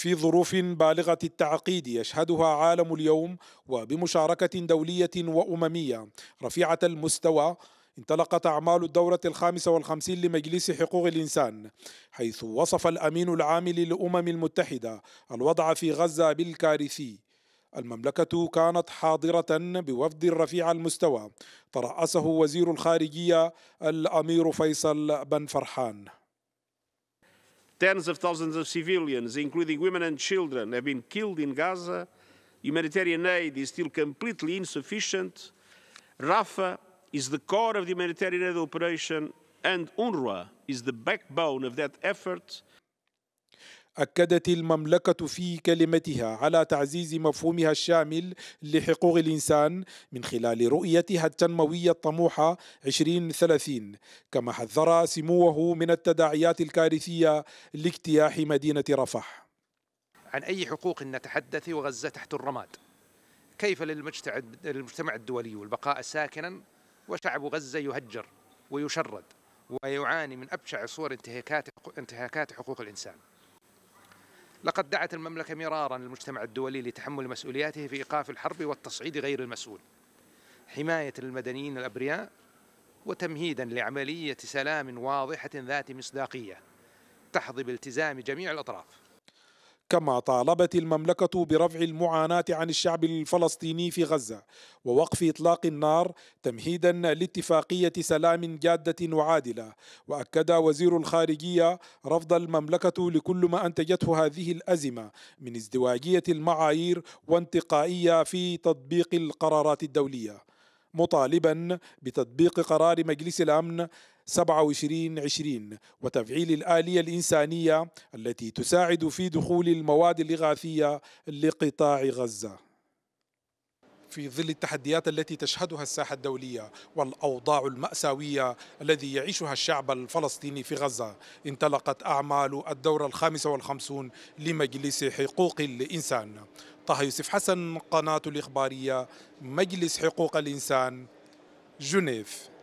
في ظروف بالغه التعقيد يشهدها عالم اليوم وبمشاركه دوليه وامميه رفيعه المستوى انطلقت أعمال الدورة الخامسة والخمسين لمجلس حقوق الإنسان حيث وصف الأمين العام للأمم المتحدة الوضع في غزة بالكارثي المملكة كانت حاضرة بوفد رفيع المستوى ترأسه وزير الخارجية الأمير فيصل بن فرحان Tens of thousands of civilians, including women and children, have been killed in Gaza. Humanitarian aid is still completely insufficient. Rafah is the core of the humanitarian aid operation, and UNRWA is the backbone of that effort, أكدت المملكة في كلمتها على تعزيز مفهومها الشامل لحقوق الإنسان من خلال رؤيتها التنموية الطموحة 2030 كما حذر سموه من التداعيات الكارثية لاجتياح مدينة رفح عن أي حقوق نتحدث وغزة تحت الرماد كيف للمجتمع الدولي والبقاء ساكنا وشعب غزة يهجر ويشرد ويعاني من أبشع صور انتهاكات انتهاكات حقوق الإنسان لقد دعت المملكة مرارا المجتمع الدولي لتحمل مسؤولياته في إيقاف الحرب والتصعيد غير المسؤول حماية المدنيين الأبرياء وتمهيدا لعملية سلام واضحة ذات مصداقية تحظي بالتزام جميع الأطراف كما طالبت المملكة برفع المعاناة عن الشعب الفلسطيني في غزة ووقف إطلاق النار تمهيدا لاتفاقية سلام جادة وعادلة وأكد وزير الخارجية رفض المملكة لكل ما أنتجته هذه الأزمة من ازدواجية المعايير وانتقائية في تطبيق القرارات الدولية مطالبا بتطبيق قرار مجلس الأمن 2720 وتفعيل الآلية الإنسانية التي تساعد في دخول المواد الإغاثية لقطاع غزة في ظل التحديات التي تشهدها الساحه الدوليه والاوضاع الماساويه الذي يعيشها الشعب الفلسطيني في غزه انطلقت اعمال الدوره الخامسه والخمسون لمجلس حقوق الانسان طه يوسف حسن قناة الإخبارية مجلس حقوق الإنسان جنيف